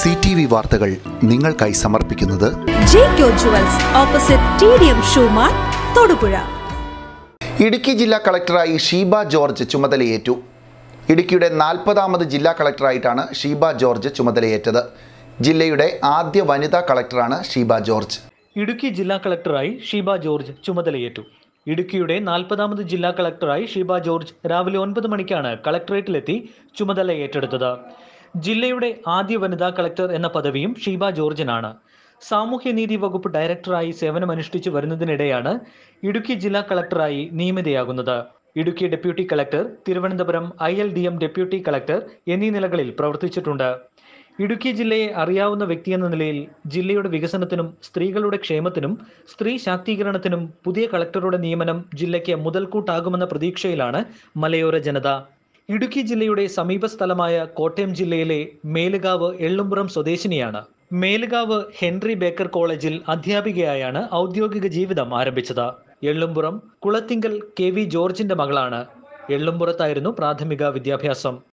C T V വാർത്തകൾ നിങ്ങൾക്കായി സമർപ്പിക്കുന്നത് ഇടുക്കി ജില്ലാ കളക്ടറായി ഷീബ ജോർജ് ചുമതലയേറ്റു ഇടുക്കിയുടെ നാൽപ്പതാമത് ജില്ലാ കളക്ടറായിട്ടാണ് ഷീബ ജോർജ് ചുമതലയേറ്റത് ജില്ലയുടെ ആദ്യ വനിതാ കളക്ടറാണ് ഷീബ ജോർജ് ഇടുക്കി ജില്ലാ കളക്ടറായി ഷീബ ജോർജ് ചുമതലയേറ്റു ഇടുക്കിയുടെ നാൽപ്പതാമത് ജില്ലാ കളക്ടറായി ഷീബ ജോർജ് രാവിലെ ഒൻപത് മണിക്കാണ് കളക്ടറേറ്റിലെത്തി ചുമതല ഏറ്റെടുത്തത് ജില്ലയുടെ ആദ്യ വനിതാ കളക്ടർ എന്ന പദവിയും ഷീബ ജോർജിനാണ് സാമൂഹ്യനീതി വകുപ്പ് ഡയറക്ടറായി സേവനമനുഷ്ഠിച്ചു വരുന്നതിനിടെയാണ് ഇടുക്കി ജില്ലാ കളക്ടറായി നിയമിതയാകുന്നത് Idukki deputy collector Thiruvananthapuram I L D M deputy collector എന്നീ നിലകളിൽ പ്രവർത്തിച്ചിട്ടുണ്ട് ഇടുക്കി ജില്ലയെ അറിയാവുന്ന വ്യക്തിയെന്ന നിലയിൽ ജില്ലയുടെ വികസനത്തിനും സ്ത്രീകളുടെ ക്ഷേമത്തിനും സ്ത്രീ ശാക്തീകരണത്തിനും പുതിയ കളക്ടറുടെ നിയമനം ജില്ലയ്ക്ക് മുതൽക്കൂട്ടാകുമെന്ന പ്രതീക്ഷയിലാണ് മലയോര ജനത ഇടുക്കി ജില്ലയുടെ സമീപ സ്ഥലമായ കോട്ടയം ജില്ലയിലെ മേലുകാവ് എള്ളുംപുറം സ്വദേശിനിയാണ് മേലുകാവ് ഹെൻറി ബേക്കർ കോളേജിൽ അധ്യാപികയായാണ് ഔദ്യോഗിക ജീവിതം ആരംഭിച്ചത് എള്ളുംപുറം കുളത്തിങ്കൽ കെ വി ജോർജിന്റെ മകളാണ് എള്ളുംപുറത്തായിരുന്നു പ്രാഥമിക വിദ്യാഭ്യാസം